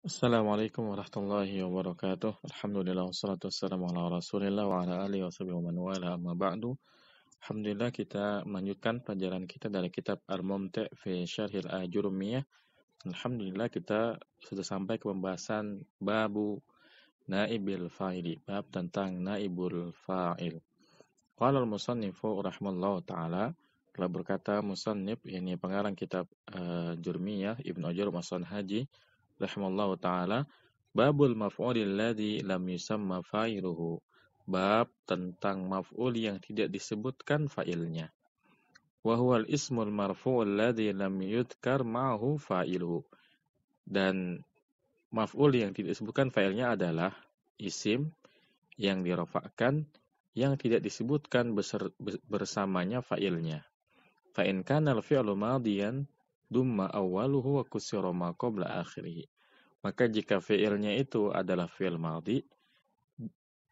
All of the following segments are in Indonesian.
Assalamualaikum warahmatullahi wabarakatuh. Alhamdulillah wassalatu wassalamu ala Rasulillah wa ala alihi washabihi wa man wala amma ba'du. Alhamdulillah kita melanjutkan pelajaran kita dari kitab Al-Mumti' fi Syarhil Ajurumiyah. Alhamdulillah kita sudah sampai ke pembahasan babu naibil fa'ili, bab tentang naibul fa'il. Qala al-musannifu rahimallahu taala telah berkata musannif ini pengarang kitab uh, Jurmiyah Ibnu Ajur Masan Haji rahimallahu taala babul maf'ulil ladzi lam yusamma fa'iluhu bab tentang maf'ul yang tidak disebutkan fa'ilnya wa huwal ismul marfu' alladzi lam yudhkar ma'ahu fa'iluhu dan maf'ul yang tidak disebutkan fa'ilnya adalah isim yang dirofakkan yang tidak disebutkan bersamanya fa'ilnya. Fa'in kana al-fi'lu madiyan dumma awaluhu wa kusira ma qabla akhirih. Maka jika fi'ilnya itu adalah fi'il maldi,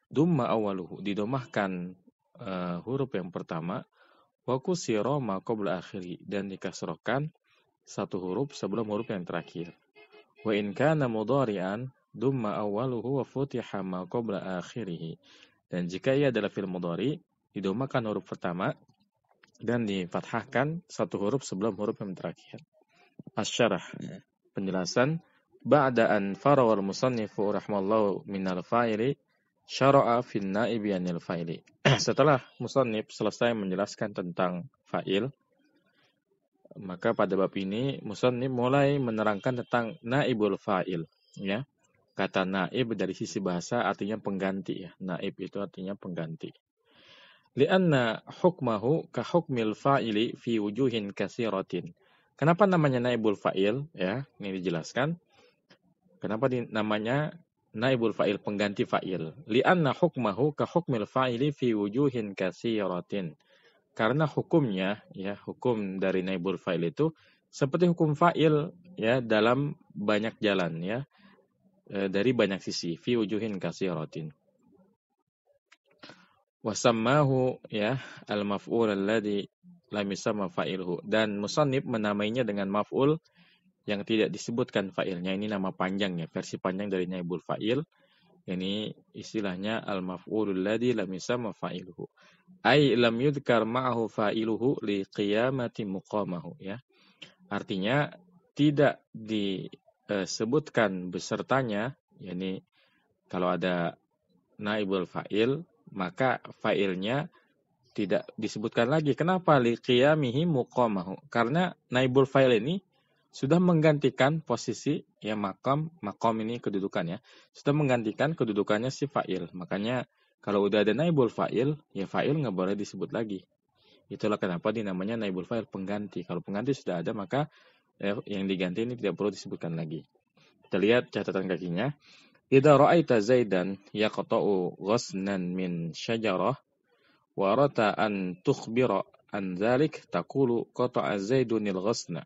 dumma awaluhu didomahkan uh, huruf yang pertama wa kusira ma qabla akhiri dan dikasrokan satu huruf sebelum huruf yang terakhir wa in kana mudari'an, dumma awaluhu wa futiha ma qabla akhirih dan jika ia adalah fi'il mudari, didomahkan huruf pertama dan difathahkan satu huruf sebelum huruf yang terakhir. Asyarah hmm. penjelasan ba'da an farawal musannifu rahimallahu minal fa'ili syara'a fin na'ibi anil fa'ili. Setelah musannif selesai menjelaskan tentang fa'il, maka pada bab ini musannif mulai menerangkan tentang naibul fa'il, ya. Kata naib dari sisi bahasa artinya pengganti ya. Naib itu artinya pengganti. Lianna hukmahu ka hukmil fa'ili fi wujuhin kasiratin. Kenapa namanya naibul fa'il? Ya, ini dijelaskan. Kenapa di, namanya naibul fa'il pengganti fa'il? Lianna hukmahu ka hukmil fa'ili fi wujuhin kasiratin. Karena hukumnya, ya hukum dari naibul fa'il itu seperti hukum fa'il ya dalam banyak jalan ya eh, dari banyak sisi fi wujuhin kasiratin wasammahu ya al maf'ul alladhi lam yusamma fa'ilhu dan musannif menamainya dengan maf'ul yang tidak disebutkan fa'ilnya ini nama panjang ya versi panjang dari naibul fa'il ini istilahnya al maf'ulul alladhi lam yusamma fa'ilhu ai lam yudkar ma'ahu fa'iluhu li qiyamati muqamahu ya artinya tidak disebutkan besertanya yakni kalau ada naibul fa'il maka failnya tidak disebutkan lagi. Kenapa? Liqiyamihi muqamahu. Karena naibul fa'il ini sudah menggantikan posisi ya makam, makam ini kedudukannya. Sudah menggantikan kedudukannya si fa'il. Makanya kalau udah ada naibul fa'il, ya fa'il nggak boleh disebut lagi. Itulah kenapa dinamanya naibul fa'il pengganti. Kalau pengganti sudah ada maka eh, yang diganti ini tidak perlu disebutkan lagi. Kita lihat catatan kakinya. Ida ra'aita Zaidan yaqta'u ghasnan min syajarah wa rata an tukhbira an dzalik taqulu qata'a Zaidunil ghasna.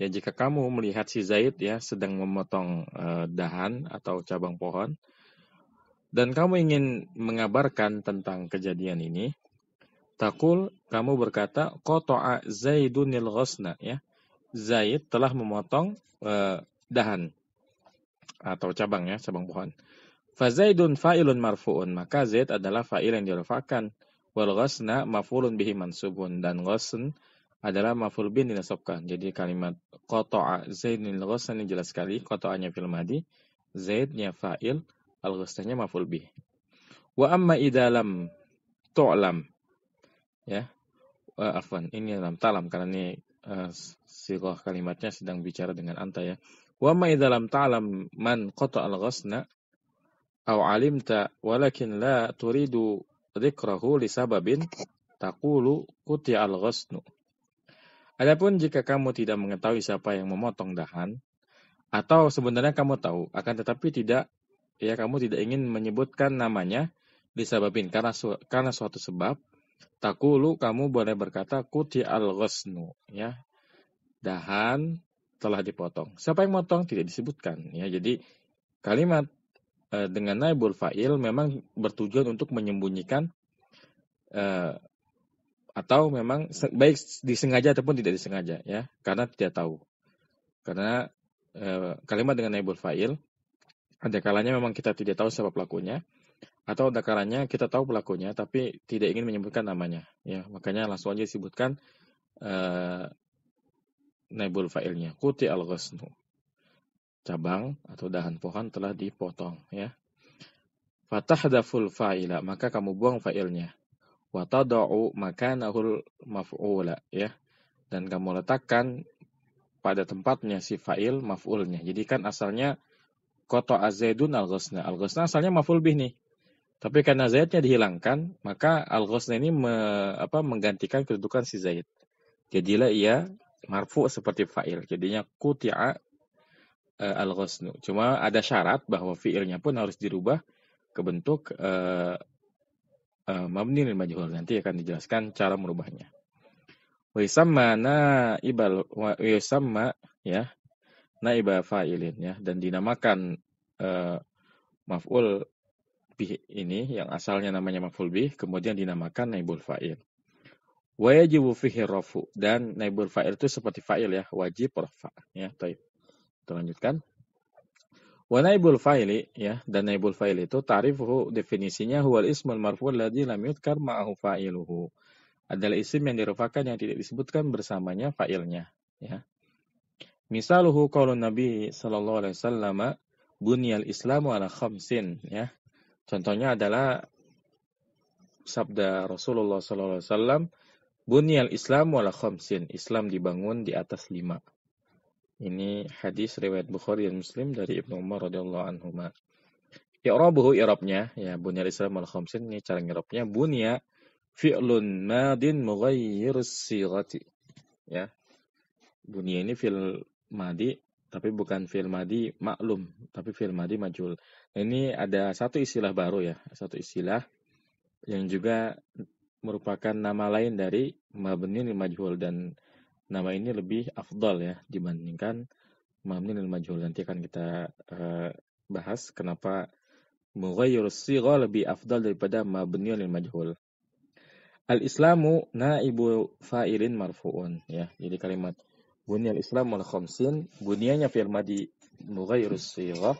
Ya jika kamu melihat si Zaid ya sedang memotong uh, dahan atau cabang pohon dan kamu ingin mengabarkan tentang kejadian ini, takul kamu berkata qata'a Zaidunil ghasna ya. Zaid telah memotong uh, dahan atau cabang ya, cabang pohon. Fazaidun fa'ilun marfu'un, maka Zaid adalah fa'il yang dirafakan. Wal ghasna maf'ulun bihi mansubun dan ghasn adalah maf'ul bin dinasabkan. Jadi kalimat qata'a Zaidun ghasna ini jelas sekali qata'anya fil madi, Zaidnya fa'il, al ghasnanya maf'ul bih. Wa amma idalam tu'lam. Ya. Uh, afwan, ini dalam talam karena ini uh, eh, sirah kalimatnya sedang bicara dengan anta ya. Wa dalam ta'lam man qata al-ghasna aw 'alimta walakin la turidu dzikrahu li sababin taqulu al-ghasnu. Adapun jika kamu tidak mengetahui siapa yang memotong dahan atau sebenarnya kamu tahu akan tetapi tidak ya kamu tidak ingin menyebutkan namanya disebabin karena su karena suatu sebab takulu kamu boleh berkata kuti al ghasnu ya dahan telah dipotong. Siapa yang motong tidak disebutkan ya. Jadi kalimat e, dengan naibul fa'il memang bertujuan untuk menyembunyikan e, atau memang baik disengaja ataupun tidak disengaja ya, karena tidak tahu. Karena e, kalimat dengan naibul fa'il ada kalanya memang kita tidak tahu siapa pelakunya atau ada kalanya kita tahu pelakunya tapi tidak ingin menyebutkan namanya ya makanya langsung aja disebutkan e, naibul fa'ilnya kuti al ghasnu cabang atau dahan pohon telah dipotong ya daful fa'ila maka kamu buang fa'ilnya watadau maka nahul maf'ula ya dan kamu letakkan pada tempatnya si fa'il maf'ulnya jadi kan asalnya koto azaidun al ghasna al ghasna asalnya maf'ul bih nih tapi karena zaidnya dihilangkan maka al ghasna ini me, apa menggantikan kedudukan si zaid jadilah ia marfu seperti fa'il. Jadinya kuti'a e, al-ghusnu. Cuma ada syarat bahwa fi'ilnya pun harus dirubah ke bentuk e, e, mabni dan majhul. Nanti akan dijelaskan cara merubahnya. Wa yusamma naibal wa yusamma ya naiba fa'ilin ya dan dinamakan e, maf'ul bih ini yang asalnya namanya maf'ul bih kemudian dinamakan naibul fa'il. Wajibu fihi rofu. Dan naibul fa'il itu seperti fa'il ya. Wajib rofa. Ya, taib. Kita lanjutkan. Wa naibul fa'ili ya. Dan naibul fa'il itu tarifuhu definisinya huwal ismul marfu ladzi lam yudkar ma'ahu fa'iluhu. Adalah isim yang dirufakan yang tidak disebutkan bersamanya fa'ilnya. Ya. Misaluhu qaulun Nabi sallallahu alaihi wasallam bunyal Islamu ala khamsin ya. Contohnya adalah sabda Rasulullah sallallahu alaihi wasallam Bunyal Islam wala khamsin. Islam dibangun di atas lima. Ini hadis riwayat Bukhari dan Muslim dari Ibnu Umar radhiyallahu anhu. I'rabuhu i'rabnya ya bunyal Islam wala khamsin ini cara ngirabnya bunya fi'lun madin mughayyir sirati. Ya. Bunya ini fi'l madi tapi bukan fi'l madi maklum, tapi fi'l madi majul. ini ada satu istilah baru ya, satu istilah yang juga merupakan nama lain dari mabni lil majhul dan nama ini lebih afdal ya dibandingkan mabni lil majhul. Nanti akan kita uh, bahas kenapa mughayyir sigha lebih afdal daripada mabni lil majhul. Al-Islamu naibu fa'ilin marfu'un ya. Jadi kalimat bunyal Islam wal khamsin bunyanya fi'il madi mughayyirus sighah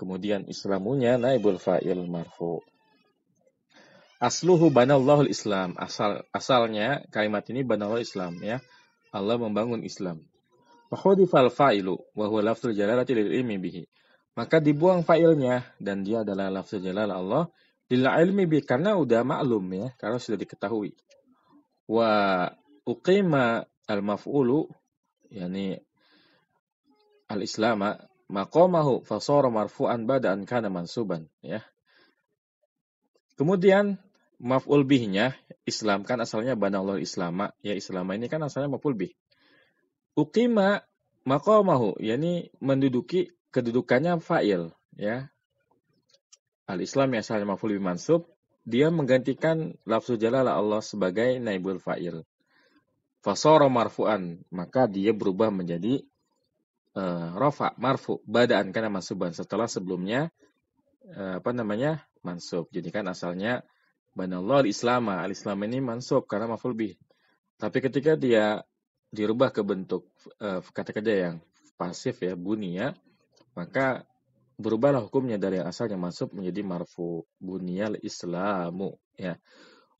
kemudian islamunya naibul fa'il marfu. Asluhu banallahul Islam. Asal asalnya kalimat ini banallahul Islam ya. Allah membangun Islam. Fakhudifal fa'ilu wa huwa lafzul jalalati lil ilmi bihi. Maka dibuang fa'ilnya dan dia adalah lafzul jalal Allah lil ilmi bihi karena udah maklum ya, karena sudah diketahui. Wa uqima al maf'ulu yakni al islama maqamahu fasara marfu'an bada'an kana mansuban ya. Kemudian maf'ul bihnya Islam kan asalnya bana allah islama ya islama ini kan asalnya maf'ul bih. Ukima makomahu yakni menduduki kedudukannya fa'il ya. Al-Islam yang asalnya maf'ul bih mansub dia menggantikan lafzu jalalah Allah sebagai naibul fa'il. Fasoro marfu'an, maka dia berubah menjadi uh, rafa marfu, badaan karena mansuban. Setelah sebelumnya, uh, apa namanya, mansub. Jadi kan asalnya Banallah al-islama. Ah. Al-islam ini mansub karena maful bih. Tapi ketika dia dirubah ke bentuk uh, eh, kata kerja yang pasif ya, bunia, ya, maka berubahlah hukumnya dari yang asalnya masuk menjadi marfu bunial islamu ya.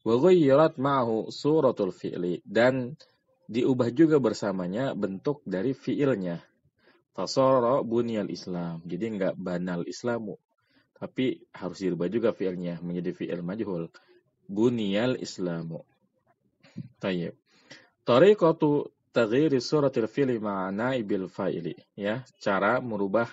Wa ghayyarat ma'ahu suratul fi'li dan diubah juga bersamanya bentuk dari fi'ilnya. Fasara bunial islam. Jadi enggak banal islamu tapi harus dirubah juga fi'ilnya menjadi fi'il majhul buniyal islamu tayyib tariqatu taghyir suratil fi'l mana ibil fa'ili ya cara merubah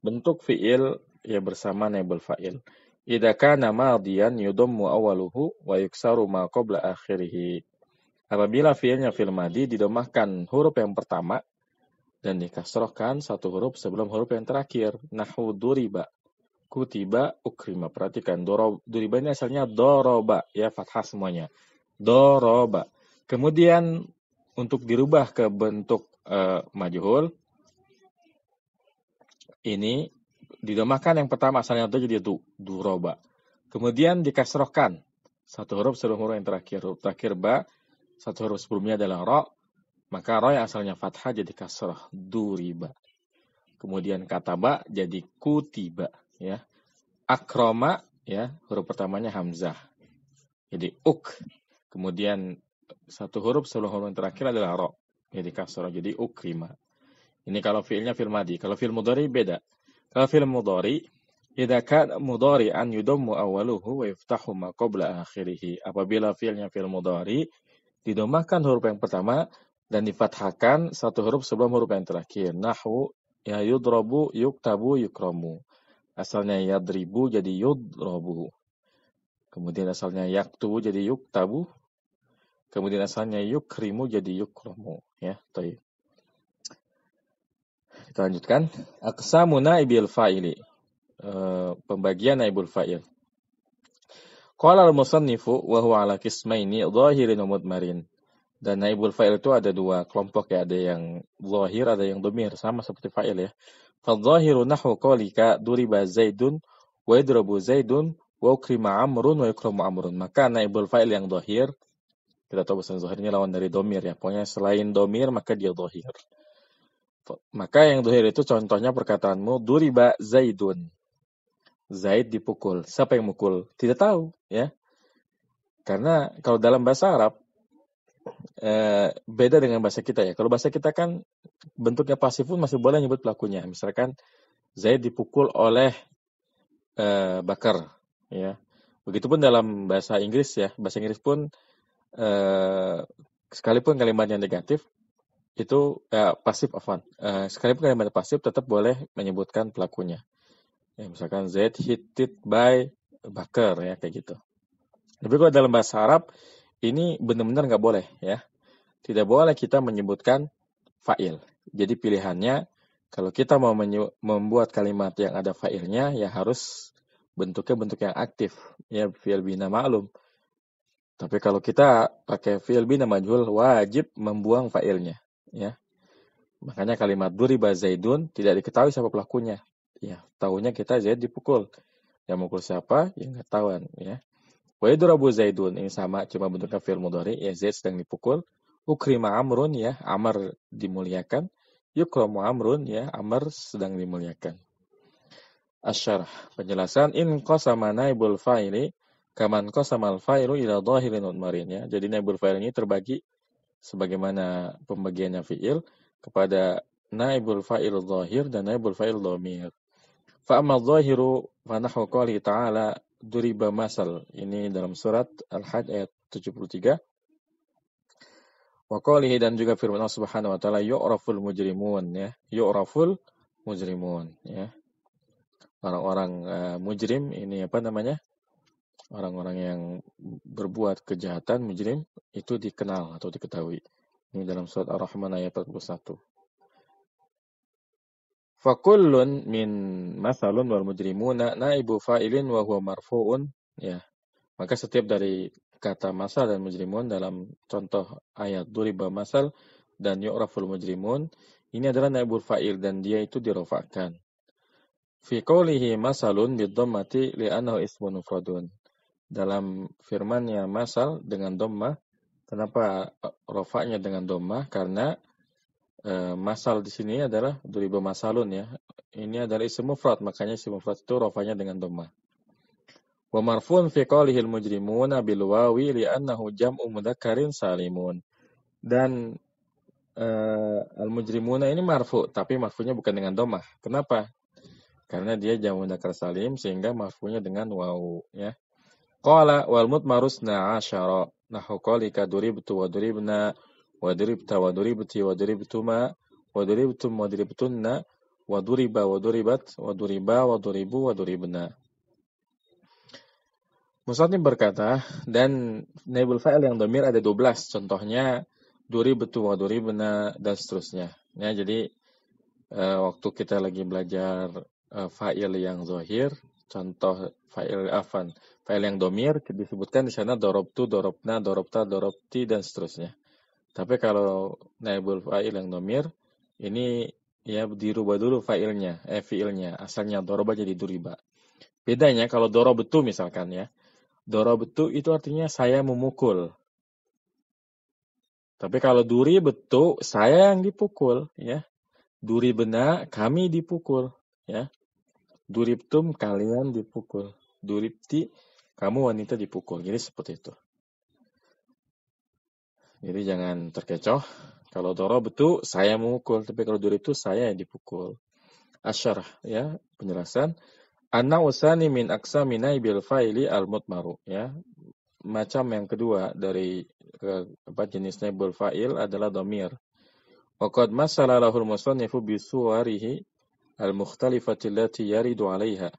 bentuk fi'il ya bersama naibul fa'il idza kana madiyan yudammu awaluhu wa yuksaru ma qabla akhirih apabila fi'ilnya fi'il madi didomahkan huruf yang pertama dan dikasrohkan satu huruf sebelum huruf yang terakhir nahwu duriba kutiba ukrima. Perhatikan dorob duriba ini asalnya doroba ya fathah semuanya. Doroba. Kemudian untuk dirubah ke bentuk e, majhul ini didomahkan yang pertama asalnya itu jadi itu duroba. Kemudian dikasrohkan satu huruf sebelum huruf yang terakhir. Huruf terakhir ba, satu huruf sebelumnya adalah ro. Maka ro yang asalnya fathah jadi kasroh duriba. Kemudian kata ba jadi kutiba ya akroma ya huruf pertamanya hamzah jadi uk kemudian satu huruf sebelum huruf terakhir adalah ro jadi kasroh jadi ukrima ini kalau fiilnya fiil madi kalau fiil mudori beda kalau fiil mudhari kan mudori an yudomu awaluhu wa yuftahu ma qabla akhirih apabila fiilnya fiil mudori, didomahkan huruf yang pertama dan difathakan satu huruf sebelum huruf yang terakhir Nahu ya yudrobu yuktabu yukromu. Asalnya yadribu jadi yudrobu. Kemudian asalnya yaktubu jadi yuktabu. Kemudian asalnya yukrimu jadi yukromu. Ya, taib. Kita lanjutkan. Aksamu naibil fa'ili. E, pembagian naibul fa'il. Qala al-musannifu wa huwa ala kismaini zahirin mudmarin. Dan naibul fa'il itu ada dua kelompok ya. Ada yang zahir, ada yang domir. Sama seperti fa'il ya. فالظاهر نحو قولك ضرب زيد ويضرب زيد wa ukrima amrun wa yukramu amrun. Maka naibul fa'il yang dohir, kita tahu bahasa dohirnya lawan dari domir ya. Pokoknya selain domir maka dia dohir. Maka yang dohir itu contohnya perkataanmu duriba zaidun. Zaid dipukul. Siapa yang mukul? Tidak tahu ya. Karena kalau dalam bahasa Arab Eh, beda dengan bahasa kita ya. Kalau bahasa kita kan bentuknya pasif pun masih boleh nyebut pelakunya. Misalkan Zaid dipukul oleh eh, Bakar, ya. Begitupun dalam bahasa Inggris ya, bahasa Inggris pun eh, sekalipun kalimatnya negatif itu eh, pasif afan. Eh, sekalipun kalimatnya pasif tetap boleh menyebutkan pelakunya. Ya, misalkan Zaid hit it by Bakar ya kayak gitu. Tapi kalau dalam bahasa Arab ini benar-benar nggak boleh ya. Tidak boleh kita menyebutkan fa'il. Jadi pilihannya kalau kita mau membuat kalimat yang ada fa'ilnya ya harus bentuknya bentuk yang aktif ya fi'il bina ma'lum. Tapi kalau kita pakai fi'il bina majhul wajib membuang fa'ilnya ya. Makanya kalimat duriba zaidun tidak diketahui siapa pelakunya. Ya, tahunya kita Zaid dipukul. Yang mukul siapa? Yang nggak tahuan ya. Abu Zaidun ini sama cuma bentuknya fi'il mudhari ya Zaid sedang dipukul. Ukrima Amrun ya Amr dimuliakan. Yukramu Amrun ya Amr sedang dimuliakan. Asyarah penjelasan in qasama naibul fa'ili kaman al fa'ilu ila dhahirin marin ya. Jadi naibul fa'il ini terbagi sebagaimana pembagiannya fi'il kepada naibul fa'il dhahir dan naibul fa'il dhamir. Fa amma dhahiru fa nahwu qali ta'ala duriba masal. Ini dalam surat al had ayat 73. Wa dan juga firman Allah Subhanahu wa taala yu'raful mujrimun ya. Yu'raful mujrimun ya. Orang-orang uh, mujrim ini apa namanya? Orang-orang yang berbuat kejahatan mujrim itu dikenal atau diketahui. Ini dalam surat Ar-Rahman ayat 41. Fakullun min masalun wal mujrimuna naibu fa'ilin wa huwa marfu'un. Ya. Maka setiap dari kata masal dan mujrimun dalam contoh ayat duriba masal dan yu'raful mujrimun ini adalah naibul fa'il dan dia itu dirofakkan. Fi qawlihi masalun bidhommati li'anahu ismun mufradun. Dalam firmannya masal dengan domah, kenapa rofaknya dengan domah? Karena Eh, masal di sini adalah duriba masalun ya. Ini adalah isim mufrad, makanya isim mufrad itu rofanya dengan domah Wa marfun fi qalihil mujrimuna bil wawi li'annahu jam'u mudzakkarin salimun. Dan uh, al mujrimuna ini marfu, tapi marfunya bukan dengan domah. Kenapa? Karena dia jamu nakar salim sehingga marfunya dengan wau ya. Qala wal mutmarusna asyara. Nahu qalika duribtu wa duribna Wadribta, wadribti, wadribtuma, wadribtum, wadribtunna waduriba wadribat, waduriba waduribu wadribna. Musatni berkata, dan naibul fa'il yang domir ada 12. Contohnya, duri betul, duri benar, dan seterusnya. Ya, jadi, e, waktu kita lagi belajar e, fa'il yang zohir, contoh fa'il afan, fa'il yang domir disebutkan di sana dorobtu, dorobna, dorobta, dorobti dan seterusnya. Tapi kalau naibul fa'il yang domir, ini ya dirubah dulu fa'ilnya, eh fi'ilnya. Asalnya dorobah jadi duriba. Bedanya kalau doro betul misalkan ya. Doro betul itu artinya saya memukul. Tapi kalau duri betul, saya yang dipukul ya. Duri benar, kami dipukul ya. Duriptum kalian dipukul. Duripti kamu wanita dipukul. Jadi seperti itu. Jadi jangan terkecoh. Kalau doro betul saya memukul, tapi kalau durib itu saya yang dipukul. Asyarah ya penjelasan. Anna usani min aksa minai bil faili al mutmaru ya. Macam yang kedua dari apa jenisnya bil fa'il adalah domir. Waqad masala lahul musannifu bi suwarihi al mukhtalifati allati yaridu 'alaiha.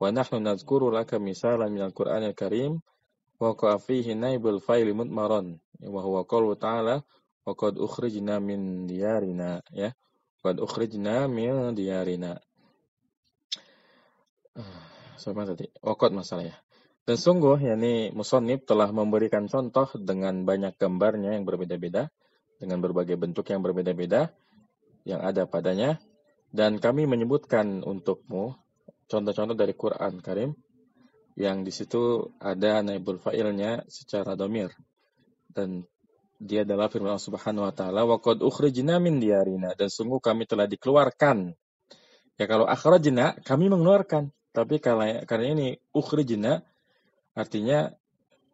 Wa nahnu nadhkuru laka misalan min al-Qur'an al-Karim وقع فيه نيب الفيل مضمرا وهو ta'ala تعالى وقد أخرجنا min ديارنا ya وقد ukhrijna min diarina. Ya. Ah, sama tadi wakot masalah ya dan sungguh yakni musonib telah memberikan contoh dengan banyak gambarnya yang berbeda-beda dengan berbagai bentuk yang berbeda-beda yang ada padanya dan kami menyebutkan untukmu contoh-contoh dari Quran Karim yang di situ ada naibul fa'ilnya secara domir dan dia adalah firman Allah Subhanahu wa taala wa qad ukhrijna min diyarina dan sungguh kami telah dikeluarkan ya kalau akhrajna kami mengeluarkan tapi karena karena ini ukhrijna artinya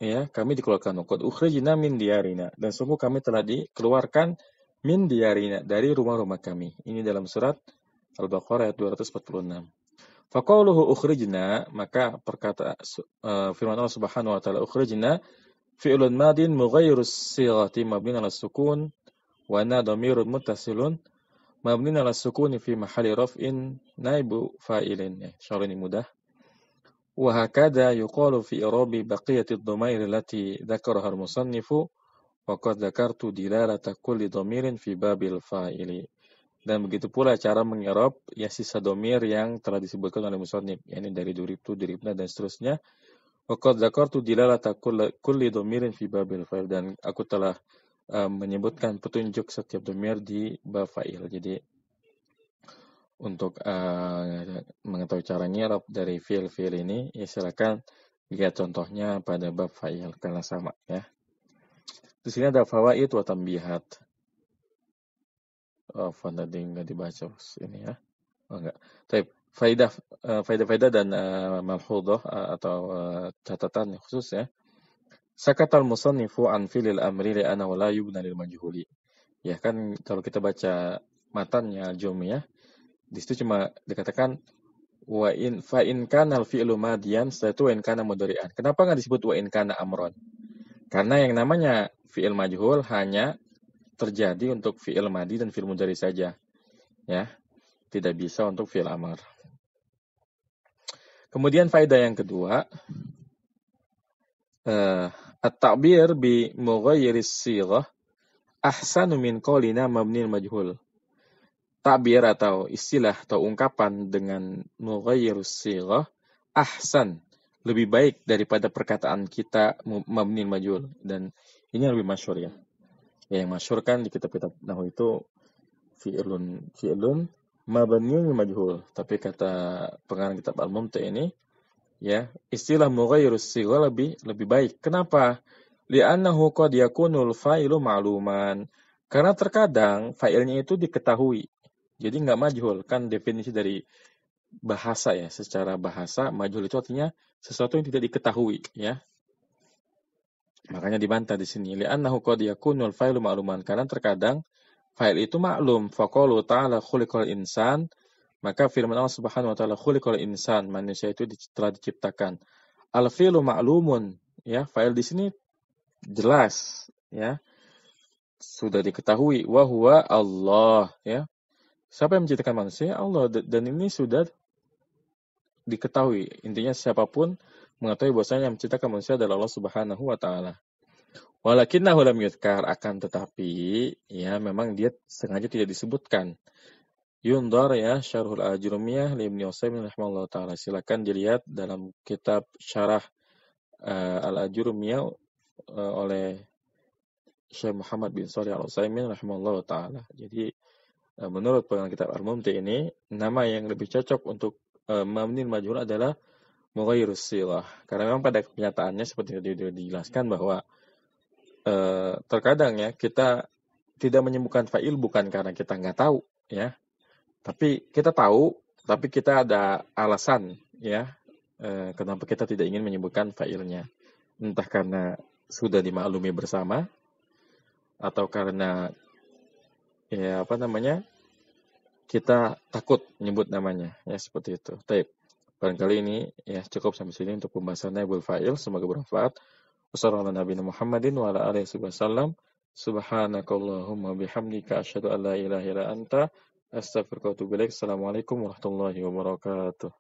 ya kami dikeluarkan qad ukhrijna min diyarina dan sungguh kami telah dikeluarkan min diyarina dari rumah-rumah kami ini dalam surat Al-Baqarah ayat 246 Faqauluhu ukhrijna, maka perkata uh, firman Allah Subhanahu wa taala ukhrijna fi'lun madin mughayyirus sighati mabniun ala sukun wa na dhamirun muttasilun mabniun ala sukuni fi mahalli raf'in naibu fa'ilin. Ya, insyaallah ini mudah. Wa hakada yuqalu fi irabi baqiyati dhamair allati dzakaraha al-musannifu wa qad dzakartu dilalata kulli dhamirin fi babil fa'ili. Dan begitu pula cara mengirob ya sisa domir yang telah disebutkan oleh musonib, yakni dari duribtu, diripna dan seterusnya. Wakot zakor tu dilalata kuli domirin fi babil fa'il. Dan aku telah uh, menyebutkan petunjuk setiap domir di bab fa'il. Jadi untuk uh, mengetahui cara nyerap dari fil fil ini, ya silakan lihat contohnya pada bab fa'il karena sama ya. Di sini ada fawaid wa tambihat oh, tadi nggak dibaca ini ya oh, enggak tapi faidah eh, faidah faidah dan uh, eh, malhudah uh, eh, atau uh, catatan khusus ya al musannifu an filil amri li ana wala yubna lil majhuli ya kan kalau kita baca jom ya. di situ cuma dikatakan wa in fa in kana al fi'lu madian satu wa in kana mudari'an. Kenapa nggak disebut wa in kana amron? Karena yang namanya fi'il majhul hanya terjadi untuk fi'il madi dan fi'il mudari saja. Ya. Tidak bisa untuk fi'il amar. Kemudian faedah yang kedua, uh, at-ta'bir bi mughayyiris sighah ahsanu min qawlina mabnil majhul. Ta'bir atau istilah atau ungkapan dengan mughayyirus sighah ahsan lebih baik daripada perkataan kita mabnil majhul dan ini lebih masyur ya ya yang masyur kan di kitab-kitab Nahu itu fi'lun fi'lun mabniun majhul tapi kata pengarang kitab al mumta ini ya istilah mughayyirus sigha lebih lebih baik kenapa li'annahu qad yakunul fa'ilu ma'luman karena terkadang failnya itu diketahui jadi nggak majhul kan definisi dari bahasa ya secara bahasa majhul itu artinya sesuatu yang tidak diketahui ya Makanya dibantah di sini. Li'annahu qad kunul failu ma'luman. Karena terkadang fail itu maklum. Faqalu ta'ala khuliqal insan. Maka firman Allah Subhanahu wa taala khuliqal insan, manusia itu telah diciptakan. Al failu ma'lumun, ya, fail di sini jelas, ya. Sudah diketahui wa huwa Allah, ya. Siapa yang menciptakan manusia? Ya Allah dan ini sudah diketahui. Intinya siapapun mengetahui bahwasanya yang menciptakan manusia adalah Allah Subhanahu wa taala. Walakinnahu lam yuzkar akan tetapi ya memang dia sengaja tidak disebutkan. Yundar ya Syarhul Ajrumiyah li Ibnu Utsaimin rahimallahu taala. Silakan dilihat dalam kitab Syarah uh, eh, Al Ajrumiyah uh, eh, oleh Syekh Muhammad bin Shalih Al Utsaimin rahimallahu taala. Jadi uh, menurut pengarang kitab Al Mumti ini nama yang lebih cocok untuk uh, mamnin majhul adalah mughayyirus silah. Karena memang pada kenyataannya seperti tadi sudah dijelaskan bahwa eh, terkadang ya kita tidak menyembuhkan fa'il bukan karena kita nggak tahu ya. Tapi kita tahu, tapi kita ada alasan ya eh, kenapa kita tidak ingin menyembuhkan fa'ilnya. Entah karena sudah dimaklumi bersama atau karena ya apa namanya kita takut menyebut namanya ya seperti itu. tapi Barangkali ini ya cukup sampai sini untuk pembahasan Naibul Fa'il. Semoga bermanfaat. Wassalamualaikum warahmatullahi wabarakatuh. Subhanakallahumma bihamdika asyhadu an la ilaha illa anta astaghfiruka wa atubu ilaik. Assalamualaikum warahmatullahi wabarakatuh.